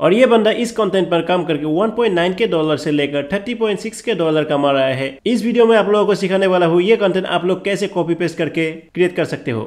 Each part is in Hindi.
और ये बंदा इस कंटेंट पर काम करके 1.9 के डॉलर से लेकर 30.6 के डॉलर कमा रहा है इस वीडियो में आप लोगों को सिखाने वाला हूँ ये कंटेंट आप लोग कैसे कॉपी पेस्ट करके क्रिएट कर सकते हो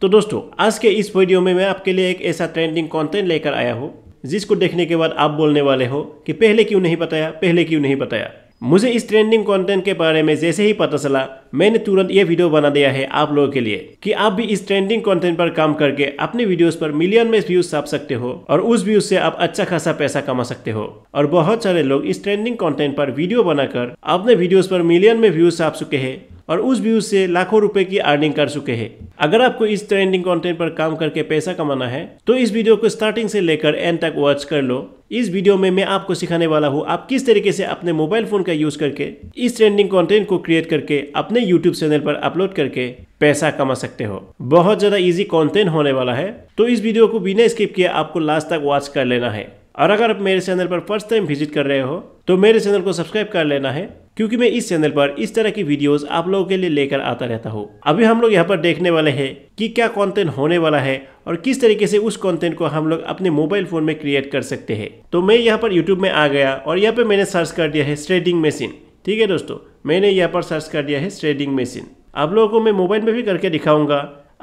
तो दोस्तों आज के इस वीडियो में मैं आपके लिए एक ऐसा ट्रेंडिंग कंटेंट लेकर आया हूँ जिसको देखने के बाद आप बोलने वाले हो कि पहले क्यों नहीं बताया पहले क्यों नहीं बताया मुझे इस ट्रेंडिंग कंटेंट के बारे में जैसे ही पता चला मैंने तुरंत ये वीडियो बना दिया है आप लोगों के लिए कि आप भी इस ट्रेंडिंग कंटेंट पर काम करके अपने वीडियोस पर मिलियन में व्यूज छाप सकते हो और उस व्यूज से आप अच्छा खासा पैसा कमा सकते हो और बहुत सारे लोग इस ट्रेंडिंग कंटेंट पर वीडियो बनाकर अपने वीडियोस पर मिलियन में व्यूज छाप चुके हैं और उस व्यू से लाखों रुपए की अर्निंग कर चुके हैं अगर आपको इस ट्रेंडिंग कंटेंट पर काम करके पैसा कमाना है तो इस वीडियो को स्टार्टिंग से लेकर एंड तक वॉच कर लो इस वीडियो में मैं आपको सिखाने वाला हूँ आप किस तरीके से अपने मोबाइल फोन का यूज करके इस ट्रेंडिंग कंटेंट को क्रिएट करके अपने यूट्यूब चैनल पर अपलोड करके पैसा कमा सकते हो बहुत ज्यादा इजी कंटेंट होने वाला है तो इस वीडियो को बिना स्किप किए आपको लास्ट तक वॉच कर लेना है और अगर आप मेरे चैनल पर फर्स्ट टाइम विजिट कर रहे हो तो मेरे चैनल को सब्सक्राइब कर लेना है क्योंकि मैं इस चैनल पर इस तरह की वीडियोस आप लोगों के लिए लेकर आता रहता हूँ अभी हम लोग यहाँ पर देखने वाले हैं कि क्या कंटेंट होने वाला है और किस तरीके से उस कंटेंट को हम लोग अपने मोबाइल फोन में क्रिएट कर सकते हैं तो मैं यहाँ पर यूट्यूब में आ गया और यहाँ पर मैंने सर्च कर दिया है स्ट्रेडिंग मशीन ठीक है दोस्तों मैंने यहाँ पर सर्च कर दिया है स्ट्रेडिंग मशीन आप लोगों को मैं मोबाइल में भी करके दिखाऊंगा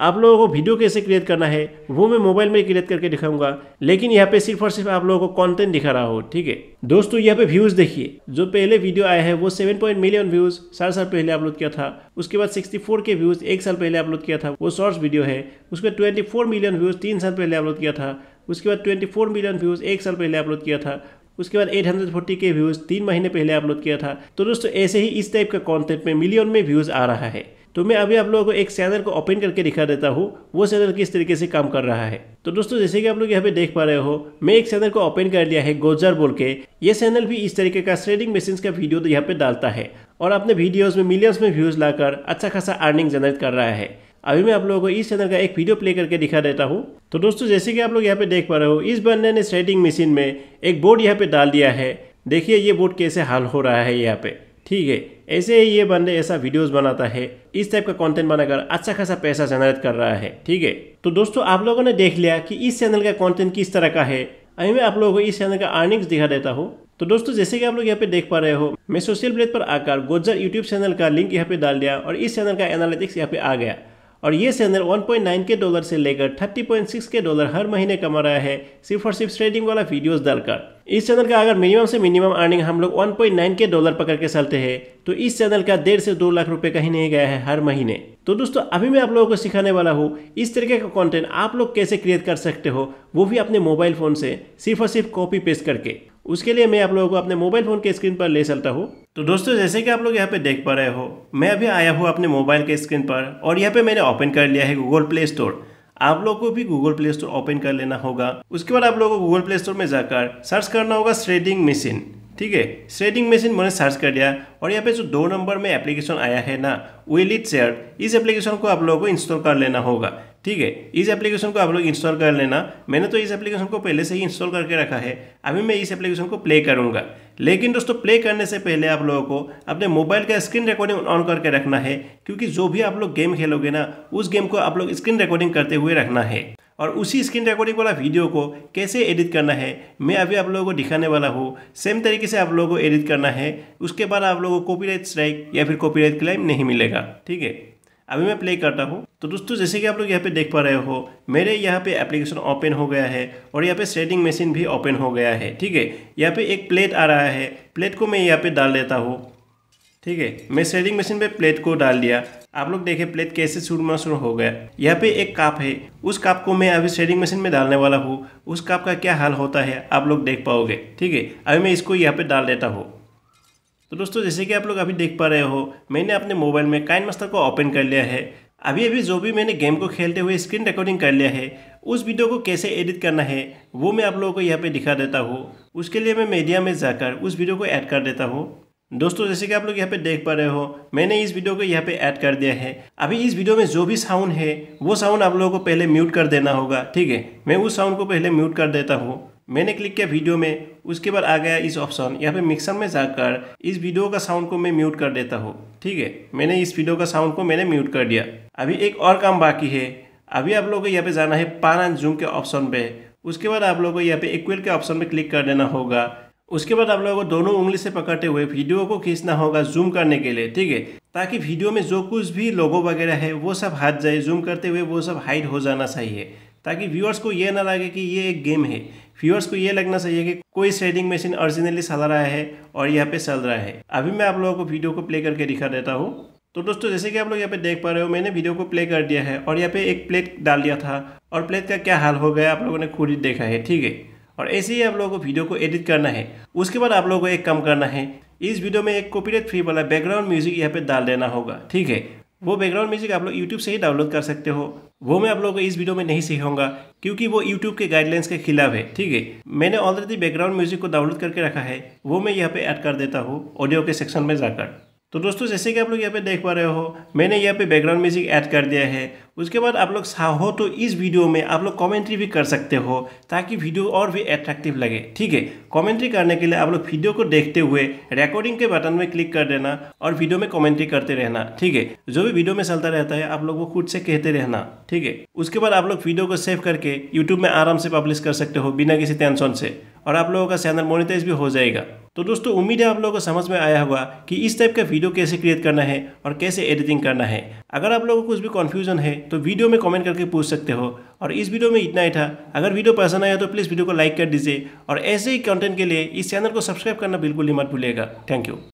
आप लोगों को वीडियो कैसे क्रिएट करना है वो मैं मोबाइल में क्रिएट करके दिखाऊंगा लेकिन यहाँ पे सिर्फ और सिर्फ आप लोगों को कंटेंट दिखा रहा हो ठीक है दोस्तों यहाँ पे व्यूज देखिए जो पहले वीडियो आया है वो सेवन पॉइंट मिलियन व्यूज साल साल पहले अपलोड किया था उसके बाद 64 के व्यूज एक साल पहले अपलोड किया था वो शॉर्ट्स वीडियो है उसके बाद 24 मिलियन व्यूज तीन साल पहले अपलोड किया था उसके बाद ट्वेंटी मिलियन व्यूज एक साल पहले अपलोड किया था उसके बाद 840 के व्यूज़ तीन महीने पहले अपलोड किया था तो दोस्तों ऐसे ही इस टाइप का कॉन्टेंट में मिलियन में व्यूज़ आ रहा है तो मैं अभी आप लोगों को एक चैनल को ओपन करके दिखा देता हूँ वो चैनल किस तरीके से काम कर रहा है तो दोस्तों जैसे कि आप लोग यहाँ पे देख पा रहे हो मैं एक चैनल को ओपन कर लिया है गोजर बोल के ये चैनल भी इस तरीके का श्रेडिंग मशीन का वीडियो यहाँ पे डालता है और अपने वीडियोज में मिलियंस में व्यूज लाकर अच्छा खासा अर्निंग जनरेट कर रहा है अभी मैं आप लोगों को इस चैनल का एक वीडियो प्ले करके दिखा देता हूँ तो दोस्तों जैसे कि आप लोग यहाँ पे देख पा रहे हो इस बंदे ने स्ट्रेडिंग मशीन में एक बोर्ड यहाँ पे डाल दिया है देखिए ये बोर्ड कैसे हाल हो रहा है यहाँ पे ठीक है ऐसे ही ये बंदे ऐसा वीडियोस बनाता है इस टाइप का कंटेंट बनाकर अच्छा खासा पैसा जनरेट कर रहा है ठीक है तो दोस्तों आप लोगों ने देख लिया कि इस चैनल का कंटेंट किस तरह का है अभी मैं आप लोगों को इस चैनल का अर्निंग्स दिखा देता हूँ तो दोस्तों जैसे कि आप लोग यहाँ पे देख पा रहे हो मैं सोशल मीडिया पर आकर गोजर यूट्यूब चैनल का लिंक यहाँ पे डाल दिया और इस चैनल का एनालिटिक्स यहाँ पे आ गया और ये चैनल 1.9 के डॉलर से लेकर 30.6 के डॉलर हर महीने कमा रहा है सिर्फ और सिर्फ ट्रेडिंग वाला वीडियोस डालकर इस चैनल का अगर मिनिमम से मिनिमम अर्निंग हम लोग 1.9 के डॉलर पकड़ के चलते हैं तो इस चैनल का डेढ़ से दो लाख रुपए कहीं नहीं गया है हर महीने तो दोस्तों अभी मैं आप लोगों को सिखाने वाला हूँ इस तरीके का कॉन्टेंट आप लोग कैसे क्रिएट कर सकते हो वो भी अपने मोबाइल फ़ोन से सिर्फ और सिर्फ कॉपी पेस्ट करके उसके लिए मैं आप लोगों को अपने मोबाइल फ़ोन के स्क्रीन पर ले चलता हूँ तो दोस्तों जैसे कि आप लोग यहाँ पे देख पा रहे हो मैं अभी आया हूँ अपने मोबाइल के स्क्रीन पर और यहाँ पे मैंने ओपन कर लिया है गूगल प्ले स्टोर आप लोग को भी गूगल प्ले स्टोर ओपन कर लेना होगा उसके बाद आप लोगों को गूगल प्ले स्टोर में जाकर सर्च करना होगा श्रेडिंग मशीन ठीक है श्रेडिंग मशीन मैंने सर्च कर दिया और यहाँ पे जो दो नंबर में एप्लीकेशन आया है ना विल इट शेयर इस एप्लीकेशन को आप लोगों को इंस्टॉल कर लेना होगा ठीक है इस एप्लीकेशन को आप लोग इंस्टॉल कर लेना मैंने तो इस एप्लीकेशन को पहले से ही इंस्टॉल करके रखा है अभी मैं इस एप्लीकेशन को प्ले करूँगा लेकिन दोस्तों प्ले करने से पहले आप लोगों को अपने मोबाइल का स्क्रीन रिकॉर्डिंग ऑन करके रखना है क्योंकि जो भी आप लोग गेम खेलोगे ना उस गेम को आप लोग स्क्रीन रिकॉर्डिंग करते हुए रखना है और उसी स्क्रीन रिकॉर्डिंग वाला वीडियो को कैसे एडिट करना है मैं अभी आप लोगों को दिखाने वाला हूँ सेम तरीके से आप लोगों को एडिट करना है उसके बाद आप लोगों को कॉपीराइट स्ट्राइक या फिर कॉपीराइट क्लेम नहीं मिलेगा ठीक है अभी मैं प्ले करता हूँ तो दोस्तों जैसे कि आप लोग यहाँ पे देख पा रहे हो मेरे यहाँ पे एप्लीकेशन ओपन हो गया है और यहाँ पे सेटिंग मशीन भी ओपन हो गया है ठीक है यहाँ पे एक प्लेट आ रहा है प्लेट को मैं यहाँ पे डाल देता हूँ ठीक है मैं सेटिंग मशीन पे प्लेट को डाल दिया आप लोग देखे प्लेट कैसे सुरमा सुर हो गया यहाँ पे एक काप है उस काप को मैं अभी सेटिंग मशीन में डालने वाला हूँ उस काप का क्या हाल होता है आप लोग देख पाओगे ठीक है अभी मैं इसको यहाँ पे डाल देता हूँ तो दोस्तों जैसे कि आप लोग अभी देख पा रहे हो मैंने अपने मोबाइल में काइन मास्टर को ओपन कर लिया है अभी अभी जो भी मैंने गेम को खेलते हुए स्क्रीन रिकॉर्डिंग कर लिया है उस वीडियो को कैसे एडिट करना है वो मैं आप लोगों को यहाँ पे दिखा देता हूँ उसके लिए मैं मीडिया में जाकर उस वीडियो को ऐड कर देता हूँ दोस्तों जैसे कि आप लोग यहाँ पे देख पा रहे हो मैंने इस वीडियो को यहाँ पे ऐड कर दिया है अभी इस वीडियो में जो भी साउंड है वो साउंड आप लोगों को पहले म्यूट कर देना होगा ठीक है मैं उस साउंड को पहले म्यूट कर देता हूँ मैंने क्लिक किया वीडियो में उसके बाद आ गया इस ऑप्शन यहाँ पे मिक्सर में जाकर इस वीडियो का साउंड को मैं म्यूट कर देता हूँ ठीक है मैंने इस वीडियो का साउंड को मैंने म्यूट कर दिया अभी एक और काम बाकी है अभी आप लोगों को यहाँ पे जाना है पान एंड जूम के ऑप्शन पे उसके बाद आप लोगों को यहाँ पे इक्वल के ऑप्शन पे क्लिक कर देना होगा उसके बाद आप लोगों को दोनों उंगली से पकड़ते हुए वीडियो को खींचना होगा जूम करने के लिए ठीक है ताकि वीडियो में जो कुछ भी लोगो वगैरह है वो सब हट जाए जूम करते हुए वो सब हाइड हो जाना चाहिए ताकि व्यूअर्स को ये ना लगे कि ये एक गेम है व्यूअर्स को ये लगना चाहिए कि कोई शेडिंग मशीन ऑरिजिनली चल रहा है और यहाँ पे चल रहा है अभी मैं आप लोगों को वीडियो को प्ले करके दिखा देता हूँ तो दोस्तों जैसे कि आप लोग यहाँ पे देख पा रहे हो मैंने वीडियो को प्ले कर दिया है और यहाँ पे एक प्लेट डाल दिया था और प्लेट का क्या हाल हो गया आप लोगों ने खुद ही देखा है ठीक है और ऐसे ही आप लोगों को वीडियो को एडिट करना है उसके बाद आप लोगों को एक काम करना है इस वीडियो में एक कॉपीराइट फ्री वाला बैकग्राउंड म्यूजिक यहाँ पे डाल देना होगा ठीक है वो बैकग्राउंड म्यूजिक आप लोग यूट्यूब से ही डाउनलोड कर सकते हो वो मैं आप लोगों को इस वीडियो में नहीं सिखाऊंगा क्योंकि वो यूट्यूब के गाइडलाइंस के खिलाफ है ठीक है मैंने ऑलरेडी बैकग्राउंड म्यूजिक को डाउनलोड करके रखा है वो मैं यहाँ पे ऐड कर देता हूँ ऑडियो के सेक्शन में जाकर तो दोस्तों जैसे कि आप लोग यहाँ पे देख पा रहे हो मैंने यहाँ पे बैकग्राउंड म्यूजिक ऐड कर दिया है उसके बाद आप लोग चाहो तो इस वीडियो में आप लोग कमेंट्री भी कर सकते हो ताकि वीडियो और भी अट्रैक्टिव लगे ठीक है कमेंट्री करने के लिए आप लोग वीडियो को देखते हुए रिकॉर्डिंग के बटन में क्लिक कर देना और वीडियो में कमेंट्री करते रहना ठीक है जो भी वीडियो में चलता रहता है आप लोग वो खुद से कहते रहना ठीक है उसके बाद आप लोग वीडियो को सेव करके यूट्यूब में आराम से पब्लिश कर सकते हो बिना किसी टेंशन से और आप लोगों का चैनल मोनिटाइज भी हो जाएगा तो दोस्तों उम्मीद है आप लोगों को समझ में आया होगा कि इस टाइप का वीडियो कैसे क्रिएट करना है और कैसे एडिटिंग करना है अगर आप लोगों को कुछ भी कन्फ्यूजन है तो वीडियो में कमेंट करके पूछ सकते हो और इस वीडियो में इतना ही था अगर वीडियो पसंद आया तो प्लीज़ वीडियो को लाइक कर दीजिए और ऐसे ही कंटेंट के लिए इस चैनल को सब्सक्राइब करना बिल्कुल ही मत भूलेगा थैंक यू